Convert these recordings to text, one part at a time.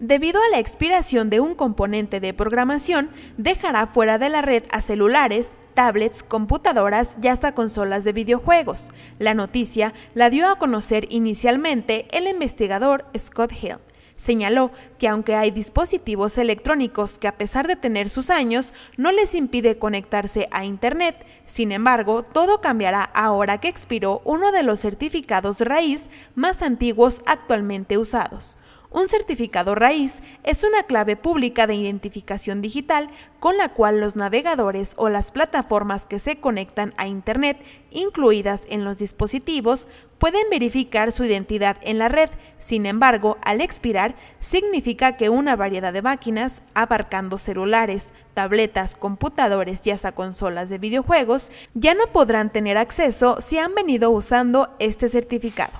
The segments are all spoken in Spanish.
Debido a la expiración de un componente de programación, dejará fuera de la red a celulares, tablets, computadoras y hasta consolas de videojuegos. La noticia la dio a conocer inicialmente el investigador Scott Hill. Señaló que aunque hay dispositivos electrónicos que a pesar de tener sus años no les impide conectarse a Internet, sin embargo, todo cambiará ahora que expiró uno de los certificados raíz más antiguos actualmente usados. Un certificado raíz es una clave pública de identificación digital con la cual los navegadores o las plataformas que se conectan a Internet, incluidas en los dispositivos, pueden verificar su identidad en la red. Sin embargo, al expirar, significa que una variedad de máquinas, abarcando celulares, tabletas, computadores y hasta consolas de videojuegos, ya no podrán tener acceso si han venido usando este certificado.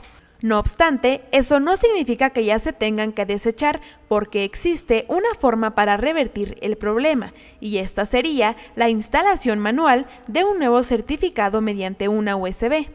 No obstante, eso no significa que ya se tengan que desechar porque existe una forma para revertir el problema y esta sería la instalación manual de un nuevo certificado mediante una USB.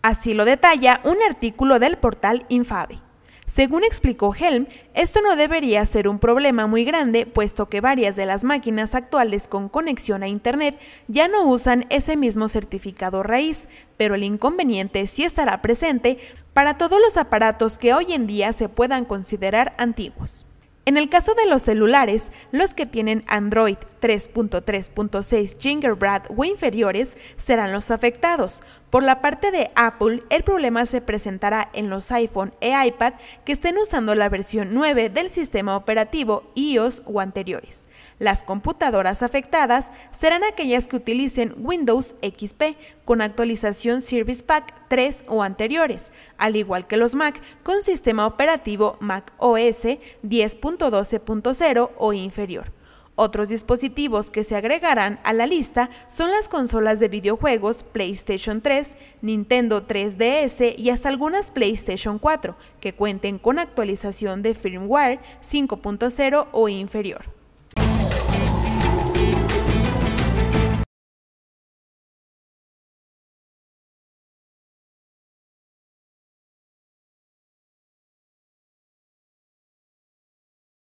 Así lo detalla un artículo del portal Infabe. Según explicó Helm, esto no debería ser un problema muy grande, puesto que varias de las máquinas actuales con conexión a Internet ya no usan ese mismo certificado raíz, pero el inconveniente sí estará presente para todos los aparatos que hoy en día se puedan considerar antiguos. En el caso de los celulares, los que tienen Android 3.3.6 Gingerbread o inferiores serán los afectados. Por la parte de Apple, el problema se presentará en los iPhone e iPad que estén usando la versión 9 del sistema operativo iOS o anteriores. Las computadoras afectadas serán aquellas que utilicen Windows XP con actualización Service Pack 3 o anteriores, al igual que los Mac con sistema operativo Mac OS 10.12.0 o inferior. Otros dispositivos que se agregarán a la lista son las consolas de videojuegos PlayStation 3, Nintendo 3DS y hasta algunas PlayStation 4, que cuenten con actualización de firmware 5.0 o inferior.